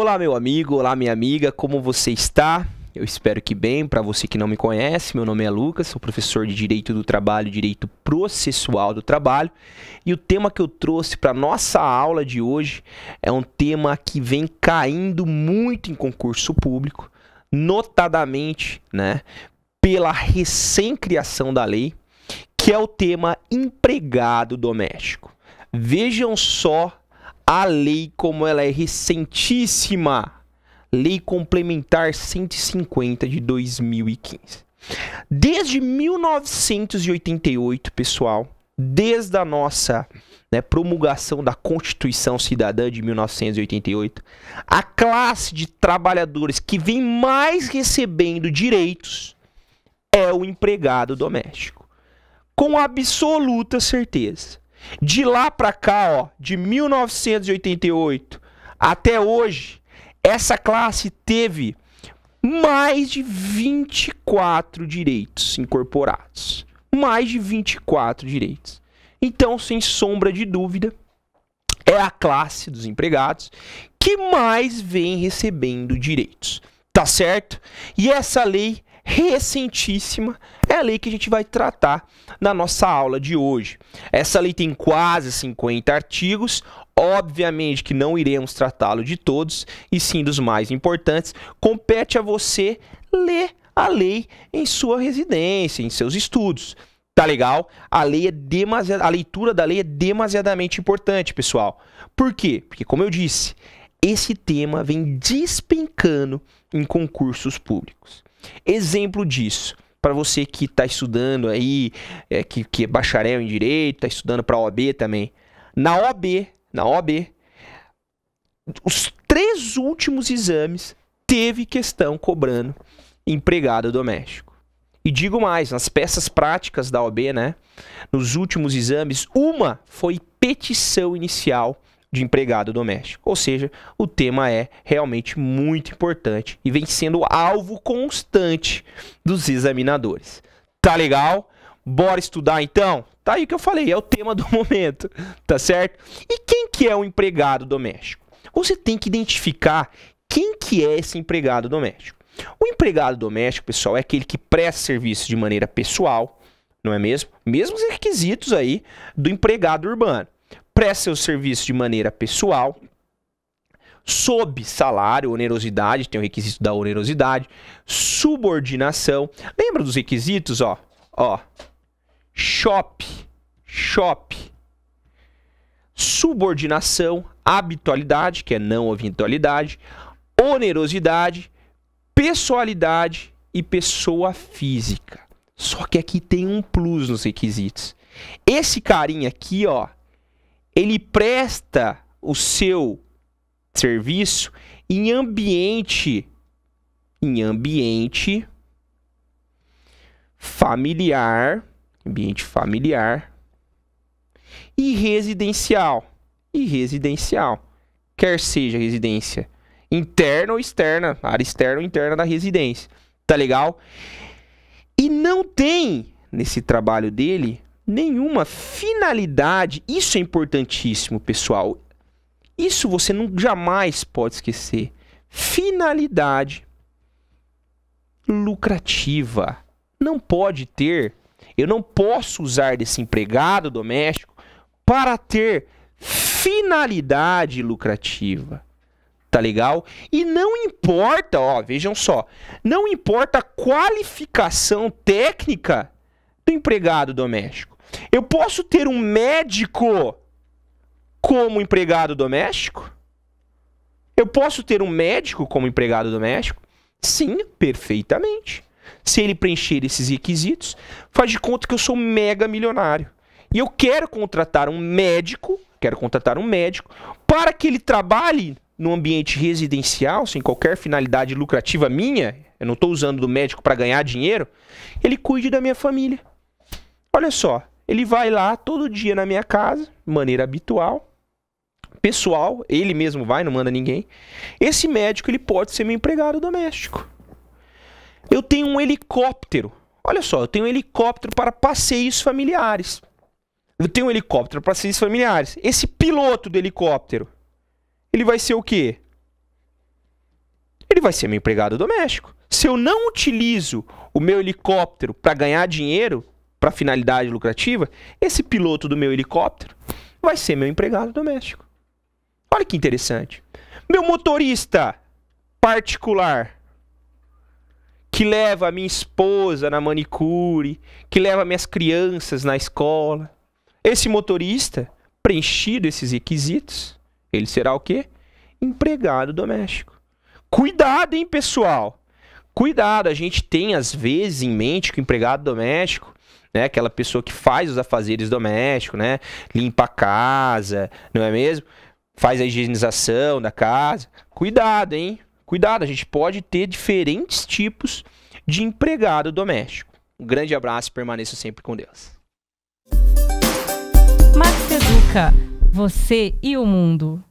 Olá, meu amigo, olá, minha amiga, como você está? Eu espero que bem. Para você que não me conhece, meu nome é Lucas, sou professor de Direito do Trabalho, Direito Processual do Trabalho, e o tema que eu trouxe para nossa aula de hoje é um tema que vem caindo muito em concurso público, notadamente, né, pela recém-criação da lei, que é o tema empregado doméstico. Vejam só a lei como ela é recentíssima. Lei Complementar 150 de 2015. Desde 1988, pessoal, desde a nossa né, promulgação da Constituição Cidadã de 1988, a classe de trabalhadores que vem mais recebendo direitos é o empregado doméstico. Com absoluta certeza. De lá para cá, ó, de 1988 até hoje, essa classe teve mais de 24 direitos incorporados. Mais de 24 direitos. Então, sem sombra de dúvida, é a classe dos empregados que mais vem recebendo direitos. Tá certo? E essa lei recentíssima, é a lei que a gente vai tratar na nossa aula de hoje. Essa lei tem quase 50 artigos, obviamente que não iremos tratá-lo de todos, e sim dos mais importantes. Compete a você ler a lei em sua residência, em seus estudos. Tá legal? A lei é demasiado, a leitura da lei é demasiadamente importante, pessoal. Por quê? Porque como eu disse, esse tema vem despencando em concursos públicos. Exemplo disso, para você que está estudando aí, é, que, que é bacharel em direito, está estudando para a OAB também. Na OAB, na OAB, os três últimos exames teve questão cobrando empregado doméstico. E digo mais, nas peças práticas da OB, né, nos últimos exames, uma foi petição inicial de empregado doméstico. Ou seja, o tema é realmente muito importante e vem sendo alvo constante dos examinadores. Tá legal? Bora estudar então? Tá aí o que eu falei, é o tema do momento, tá certo? E quem que é o empregado doméstico? Você tem que identificar quem que é esse empregado doméstico. O empregado doméstico, pessoal, é aquele que presta serviço de maneira pessoal, não é mesmo? Mesmos requisitos aí do empregado urbano presta o serviço de maneira pessoal, sob salário, onerosidade, tem o requisito da onerosidade, subordinação. Lembra dos requisitos, ó? Ó. Shop, shop. Subordinação, habitualidade, que é não habitualidade, onerosidade, pessoalidade e pessoa física. Só que aqui tem um plus nos requisitos. Esse carinha aqui, ó, ele presta o seu serviço em ambiente em ambiente familiar, ambiente familiar e residencial. E residencial, quer seja residência interna ou externa, área externa ou interna da residência. Tá legal? E não tem nesse trabalho dele nenhuma finalidade. Isso é importantíssimo, pessoal. Isso você não jamais pode esquecer. Finalidade lucrativa. Não pode ter. Eu não posso usar desse empregado doméstico para ter finalidade lucrativa. Tá legal? E não importa, ó, vejam só, não importa a qualificação técnica do empregado doméstico. Eu posso ter um médico como empregado doméstico? Eu posso ter um médico como empregado doméstico? Sim, perfeitamente. Se ele preencher esses requisitos, faz de conta que eu sou mega milionário. E eu quero contratar um médico, quero contratar um médico para que ele trabalhe no ambiente residencial, sem qualquer finalidade lucrativa minha, eu não estou usando do médico para ganhar dinheiro, ele cuide da minha família. Olha só, ele vai lá todo dia na minha casa, maneira habitual, pessoal, ele mesmo vai, não manda ninguém. Esse médico ele pode ser meu empregado doméstico. Eu tenho um helicóptero. Olha só, eu tenho um helicóptero para passeios familiares. Eu tenho um helicóptero para passeios familiares. Esse piloto do helicóptero, ele vai ser o quê? Ele vai ser meu empregado doméstico. Se eu não utilizo o meu helicóptero para ganhar dinheiro, para finalidade lucrativa, esse piloto do meu helicóptero vai ser meu empregado doméstico. Olha que interessante. Meu motorista particular que leva a minha esposa na manicure, que leva minhas crianças na escola. Esse motorista, preenchido esses requisitos, ele será o quê? Empregado doméstico. Cuidado, hein, pessoal? Cuidado, a gente tem às vezes em mente que o empregado doméstico né? Aquela pessoa que faz os afazeres domésticos, né? Limpa a casa, não é mesmo? Faz a higienização da casa. Cuidado, hein? Cuidado, a gente pode ter diferentes tipos de empregado doméstico. Um grande abraço e permaneça sempre com Deus. Marcos Educa, você e o mundo.